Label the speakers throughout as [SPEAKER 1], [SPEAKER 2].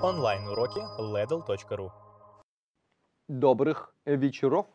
[SPEAKER 1] Онлайн-уроки ledl.ru Добрых вечеров!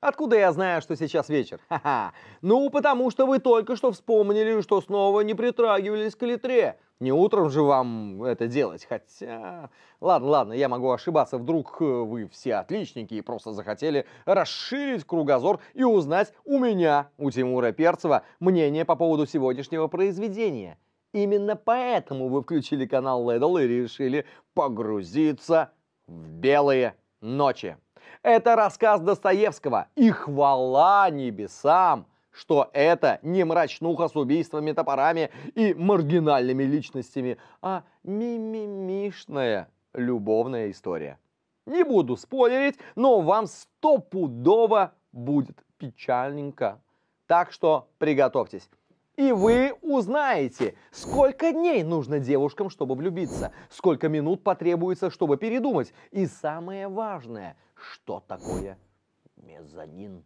[SPEAKER 1] Откуда я знаю, что сейчас вечер? Ха-ха. Ну, потому что вы только что вспомнили, что снова не притрагивались к литре. Не утром же вам это делать, хотя... Ладно, ладно, я могу ошибаться, вдруг э, вы все отличники и просто захотели расширить кругозор и узнать у меня, у Тимура Перцева, мнение по поводу сегодняшнего произведения – Именно поэтому вы включили канал Ledl и решили погрузиться в белые ночи. Это рассказ Достоевского, и хвала небесам, что это не мрачнуха с убийствами топорами и маргинальными личностями, а мимимишная любовная история. Не буду спойлерить, но вам стопудово будет печальненько. Так что приготовьтесь. И вы узнаете, сколько дней нужно девушкам, чтобы влюбиться, сколько минут потребуется, чтобы передумать, и самое важное, что такое мезонин.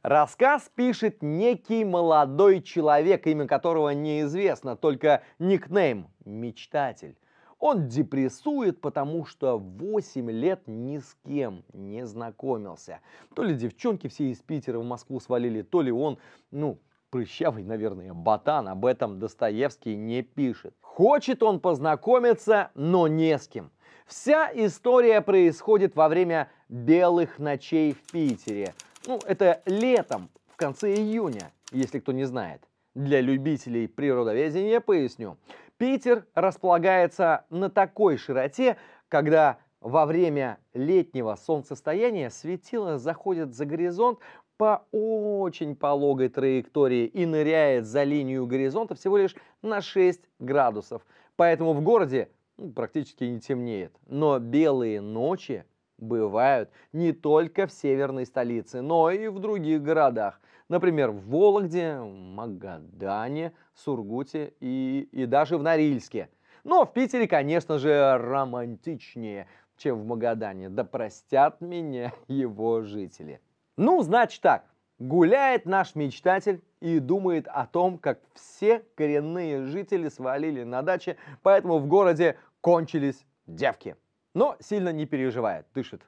[SPEAKER 1] Рассказ пишет некий молодой человек, имя которого неизвестно, только никнейм – мечтатель. Он депрессует, потому что 8 лет ни с кем не знакомился. То ли девчонки все из Питера в Москву свалили, то ли он, ну, прыщавый, наверное, ботан, об этом Достоевский не пишет. Хочет он познакомиться, но не с кем. Вся история происходит во время белых ночей в Питере. Ну, это летом, в конце июня, если кто не знает. Для любителей природоведения поясню. Питер располагается на такой широте, когда во время летнего солнцестояния светило заходит за горизонт, по очень пологой траектории и ныряет за линию горизонта всего лишь на 6 градусов. Поэтому в городе ну, практически не темнеет. Но белые ночи бывают не только в северной столице, но и в других городах. Например, в Вологде, Магадане, Сургуте и, и даже в Норильске. Но в Питере, конечно же, романтичнее, чем в Магадане. Да простят меня его жители. Ну, значит так, гуляет наш мечтатель и думает о том, как все коренные жители свалили на даче, поэтому в городе кончились девки. Но сильно не переживает, дышит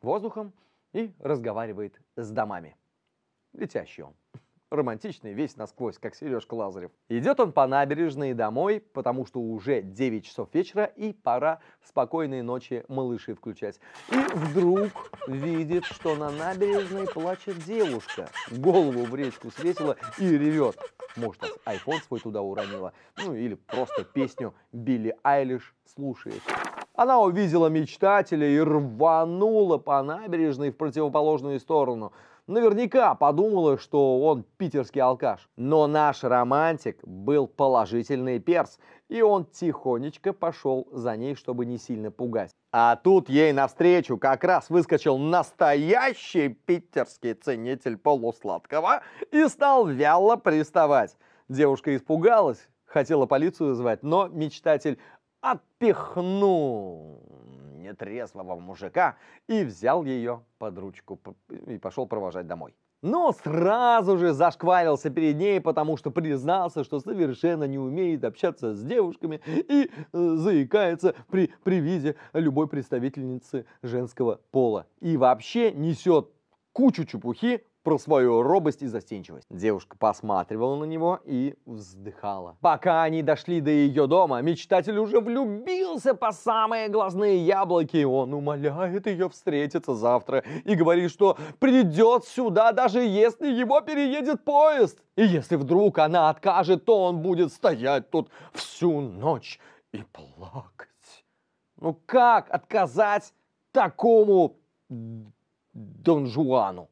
[SPEAKER 1] воздухом и разговаривает с домами. Летящий он романтичный весь насквозь, как Сережка Лазарев. Идет он по набережной домой, потому что уже 9 часов вечера и пора спокойной ночи малыши включать. И вдруг видит, что на набережной плачет девушка. Голову в речку светила и ревет. Может, айфон свой туда уронила. Ну или просто песню Билли Айлиш слушает. Она увидела мечтателя и рванула по набережной в противоположную сторону наверняка подумала, что он питерский алкаш. Но наш романтик был положительный перс, и он тихонечко пошел за ней, чтобы не сильно пугать. А тут ей навстречу как раз выскочил настоящий питерский ценитель полусладкого и стал вяло приставать. Девушка испугалась, хотела полицию звать, но мечтатель отпихнул нетрезвого мужика и взял ее под ручку и пошел провожать домой. Но сразу же зашкварился перед ней, потому что признался, что совершенно не умеет общаться с девушками и э, заикается при, при виде любой представительницы женского пола. И вообще несет кучу чепухи про свою робость и застенчивость. Девушка посматривала на него и вздыхала. Пока они дошли до ее дома, мечтатель уже влюбился по самые глазные яблоки. Он умоляет ее встретиться завтра и говорит, что придет сюда, даже если его переедет поезд. И если вдруг она откажет, то он будет стоять тут всю ночь и плакать. Ну как отказать такому Дон Жуану?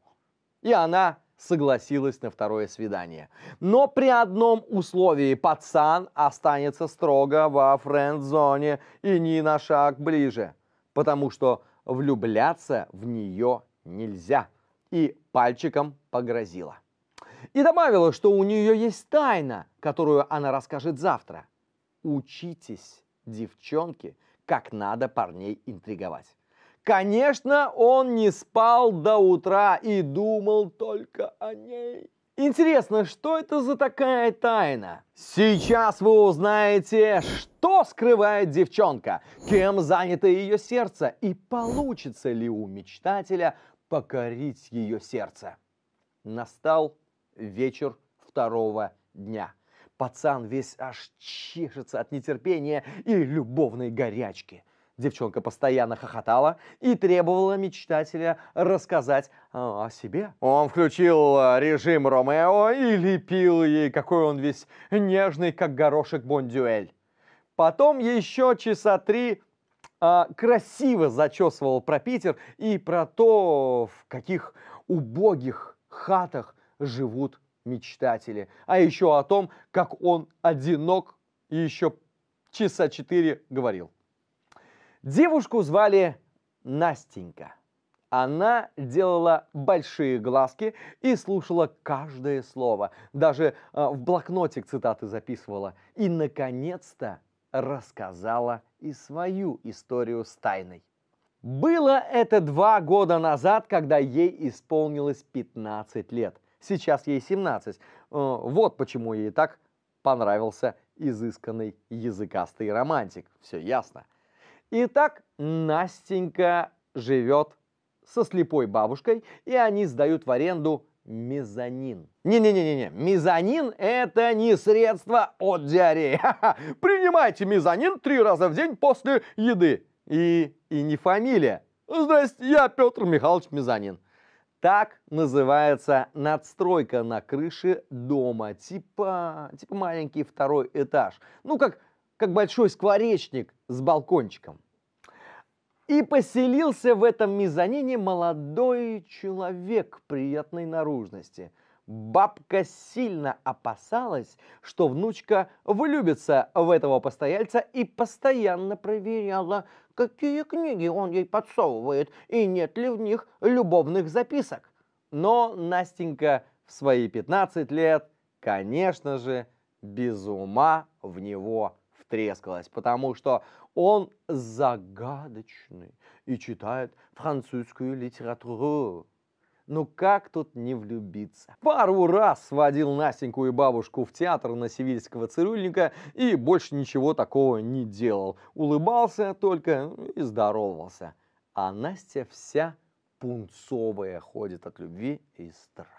[SPEAKER 1] и она согласилась на второе свидание. Но при одном условии пацан останется строго во френд-зоне и ни на шаг ближе, потому что влюбляться в нее нельзя. И пальчиком погрозила. И добавила, что у нее есть тайна, которую она расскажет завтра. Учитесь, девчонки, как надо парней интриговать. Конечно, он не спал до утра и думал только о ней. Интересно, что это за такая тайна? Сейчас вы узнаете, что скрывает девчонка, кем занято ее сердце и получится ли у мечтателя покорить ее сердце. Настал вечер второго дня. Пацан весь аж чешется от нетерпения и любовной горячки – Девчонка постоянно хохотала и требовала мечтателя рассказать а, о себе. Он включил а, режим Ромео и лепил ей, какой он весь нежный, как горошек Бондюэль. Потом еще часа три а, красиво зачесывал про Питер и про то, в каких убогих хатах живут мечтатели. А еще о том, как он одинок и еще часа четыре говорил. Девушку звали Настенька. Она делала большие глазки и слушала каждое слово. Даже э, в блокнотик цитаты записывала. И, наконец-то, рассказала и свою историю с тайной. Было это два года назад, когда ей исполнилось 15 лет. Сейчас ей 17. Э, вот почему ей так понравился изысканный языкастый романтик. Все ясно. Итак, Настенька живет со слепой бабушкой, и они сдают в аренду мезонин. Не-не-не-не, не, мезонин – это не средство от диареи. Принимайте мезонин три раза в день после еды. И, и не фамилия. Здрасте, я Петр Михайлович Мезонин. Так называется надстройка на крыше дома, типа, типа маленький второй этаж. Ну, как как большой скворечник с балкончиком. И поселился в этом мезонине молодой человек приятной наружности. Бабка сильно опасалась, что внучка влюбится в этого постояльца и постоянно проверяла, какие книги он ей подсовывает и нет ли в них любовных записок. Но Настенька в свои 15 лет, конечно же, без ума в него втрескалась, потому что он загадочный и читает французскую литературу. Ну как тут не влюбиться? Пару раз сводил Настеньку и бабушку в театр на сивильского цирюльника и больше ничего такого не делал. Улыбался только и здоровался. А Настя вся пунцовая ходит от любви и страха.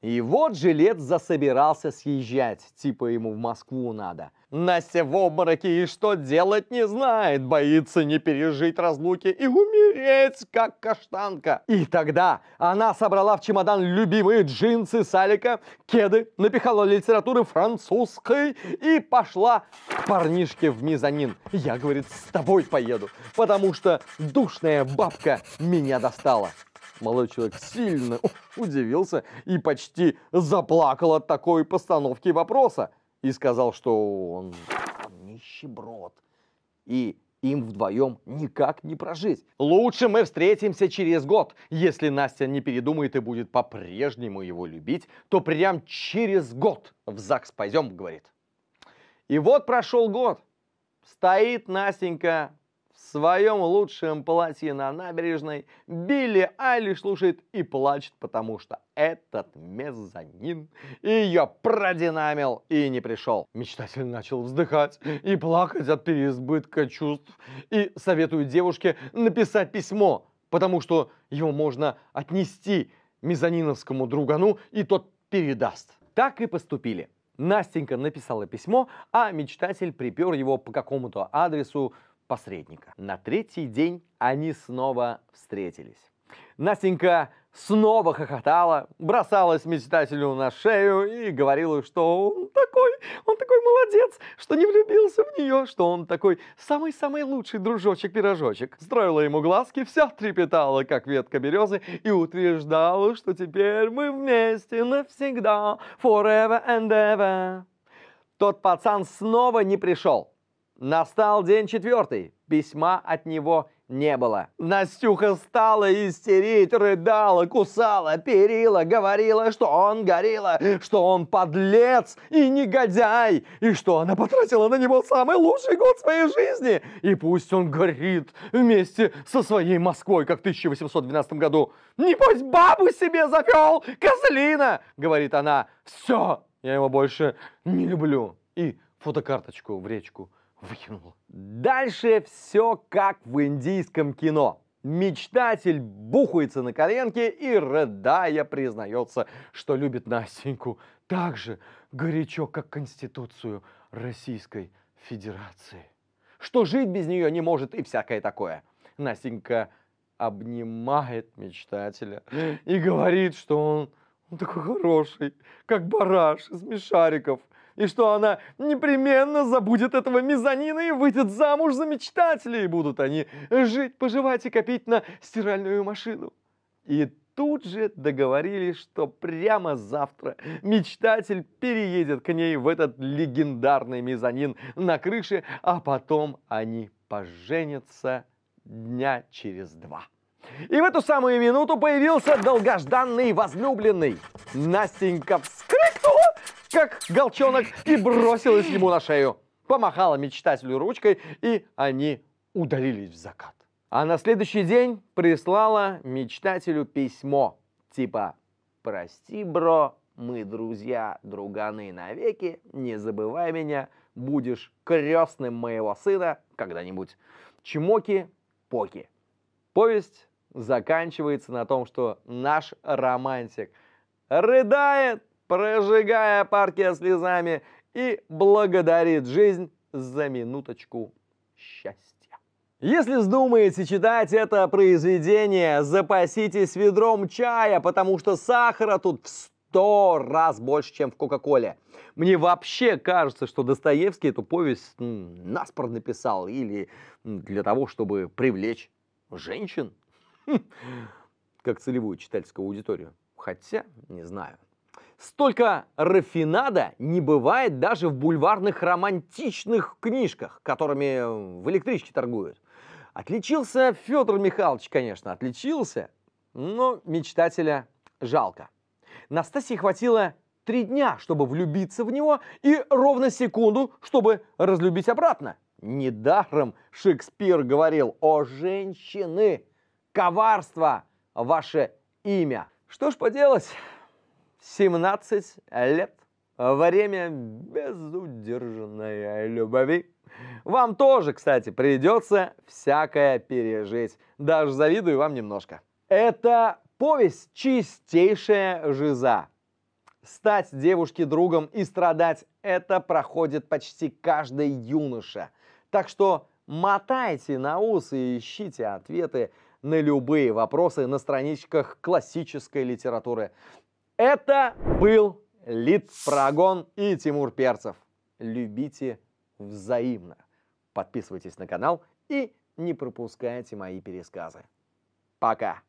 [SPEAKER 1] И вот жилец засобирался съезжать, типа ему в Москву надо. Настя в обмороке и что делать не знает, боится не пережить разлуки и умереть, как каштанка. И тогда она собрала в чемодан любимые джинсы Салика, кеды, напихала литературы французской и пошла к парнишке в мезонин. Я, говорит, с тобой поеду, потому что душная бабка меня достала. Молодой человек сильно удивился и почти заплакал от такой постановки вопроса и сказал, что он нищеброд и им вдвоем никак не прожить. Лучше мы встретимся через год. Если Настя не передумает и будет по-прежнему его любить, то прям через год в ЗАГС пойдем, говорит. И вот прошел год. Стоит Настенька своем лучшем платье на набережной, Билли Айлиш слушает и плачет, потому что этот мезонин ее продинамил и не пришел. Мечтатель начал вздыхать и плакать от переизбытка чувств и советует девушке написать письмо, потому что его можно отнести мезониновскому другану, и тот передаст. Так и поступили. Настенька написала письмо, а мечтатель припер его по какому-то адресу посредника. На третий день они снова встретились. Настенька снова хохотала, бросалась мечтателю на шею и говорила, что он такой, он такой молодец, что не влюбился в нее, что он такой самый-самый лучший дружочек-пирожочек. Строила ему глазки, вся трепетала, как ветка березы, и утверждала, что теперь мы вместе навсегда, forever and ever. Тот пацан снова не пришел. Настал день четвертый. Письма от него не было. Настюха стала истерить, рыдала, кусала, перила, говорила, что он горила, что он подлец и негодяй, и что она потратила на него самый лучший год своей жизни. И пусть он горит вместе со своей Москвой, как в 1812 году. Не пусть бабу себе завел, козлина!» — говорит она. «Все, я его больше не люблю». И фотокарточку в речку – выкинуло. Дальше все как в индийском кино. Мечтатель бухается на коленке и, рыдая, признается, что любит Настеньку так же горячо, как Конституцию Российской Федерации. Что жить без нее не может и всякое такое. Настенька обнимает мечтателя и говорит, что он, он такой хороший, как бараш из мешариков – и что она непременно забудет этого мезонина и выйдет замуж за мечтателей, и будут они жить, поживать и копить на стиральную машину. И тут же договорились, что прямо завтра мечтатель переедет к ней в этот легендарный мезонин на крыше, а потом они поженятся дня через два. И в эту самую минуту появился долгожданный возлюбленный. Настенька вскрикнула как голчонок, и бросилась ему на шею. Помахала мечтателю ручкой, и они удалились в закат. А на следующий день прислала мечтателю письмо, типа «Прости, бро, мы друзья, друганы навеки, не забывай меня, будешь крестным моего сына когда-нибудь». Чмоки, поки. Повесть заканчивается на том, что наш романтик рыдает прожигая парки слезами, и благодарит жизнь за минуточку счастья. Если вздумаете читать это произведение, запаситесь ведром чая, потому что сахара тут в сто раз больше, чем в Кока-Коле. Мне вообще кажется, что Достоевский эту повесть наспор написал или для того, чтобы привлечь женщин, хм, как целевую читательскую аудиторию. Хотя, не знаю. Столько рафинада не бывает даже в бульварных романтичных книжках, которыми э, в электричке торгуют. Отличился Федор Михайлович, конечно, отличился, но мечтателя жалко. Настасье хватило три дня, чтобы влюбиться в него, и ровно секунду, чтобы разлюбить обратно. Недаром Шекспир говорил «О, женщины, коварство, ваше имя». Что ж поделать, 17 лет. Время безудержанной любви. Вам тоже, кстати, придется всякое пережить. Даже завидую вам немножко. Это повесть «Чистейшая жиза». Стать девушке другом и страдать – это проходит почти каждый юноша. Так что мотайте на ус и ищите ответы на любые вопросы на страничках классической литературы. Это был Лид Прогон и Тимур Перцев. Любите взаимно. Подписывайтесь на канал и не пропускайте мои пересказы. Пока!